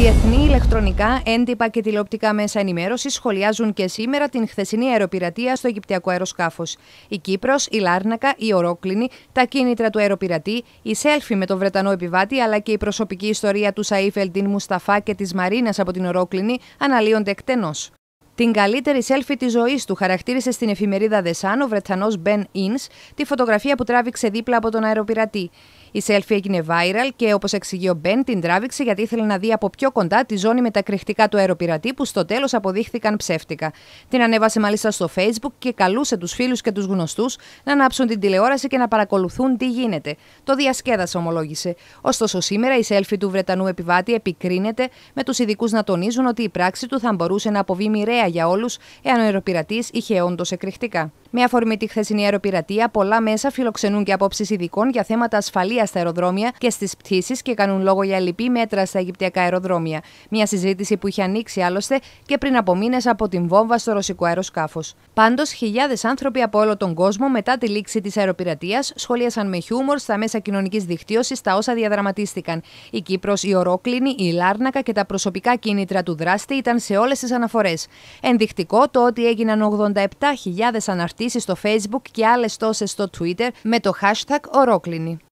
Διεθνή ηλεκτρονικά, έντυπα και τηλεοπτικά μέσα ενημέρωσης σχολιάζουν και σήμερα την χθεσινή αεροπειρατεία στο Αιγυπτιακό αεροσκάφος. Η Κύπρος, η Λάρνακα, η Ορόκλινη, τα κίνητρα του αεροπειρατή, η σέλφι με τον Βρετανό επιβάτη αλλά και η προσωπική ιστορία του Σαΐφελ, την Μουσταφά και της Μαρίνας από την Ορόκλινη αναλύονται εκτενώς. Την καλύτερη σελφη της ζωής του χαρακτήρισε στην εφημερίδα Δεσάν ο Βρετανός Μπεν Ινς τη φωτογραφία που τράβηξε δίπλα από τον αεροπειρατή. Η selfie έγινε viral και όπως εξηγεί ο Μπεν, την τράβηξε γιατί ήθελε να δει από πιο κοντά τη ζώνη με τα κρυχτικά του αεροπειρατή που στο τέλος αποδείχθηκαν ψεύτικα. Την ανέβασε μάλιστα στο Facebook και καλούσε τους φίλους και τους γνωστούς να ανάψουν την τηλεόραση και να παρακολουθούν τι γίνεται. Το διασκέδασε, ομολόγησε. Ωστόσο, σήμερα η selfie του Βρετανού επιβάτη επικρίνεται με τους ειδικούς να τονίζουν ότι η πράξη του θα μπορούσε να αποβεί μοιραία για όλους εάν ο αεροπειρατής είχε όντως εκρηκτικά. Με αφορμή τη χθεσινή αεροπειρατεία, πολλά μέσα φιλοξενούν και απόψεις ειδικών για θέματα ασφαλείας στα αεροδρόμια και στις πτήσεις και κάνουν λόγο για λυπή μέτρα στα Αιγυπτιακά αεροδρόμια. Μια συζήτηση που είχε ανοίξει άλλωστε και πριν από μήνες από την βόμβα στο ρωσικό αεροσκάφος. Πάντως, χιλιάδες άνθρωποι από όλο τον κόσμο μετά τη λήξη της αεροπειρατείας σχολίασαν με χιούμορ στα μέσα κοινωνικής δικτύωσης τα όσα διαδραματίστηκαν. Η Κύπρος, η Ορόκληνη, η Λάρνακα και τα προσωπικά κίνητρα του δράστη ήταν σε όλες τις αναφορές. Ενδεικτικό το ότι έγιναν 87.000 αναρτήσεις στο Facebook και άλλες τόσες στο Twitter με το hashtag Ορόκληνη.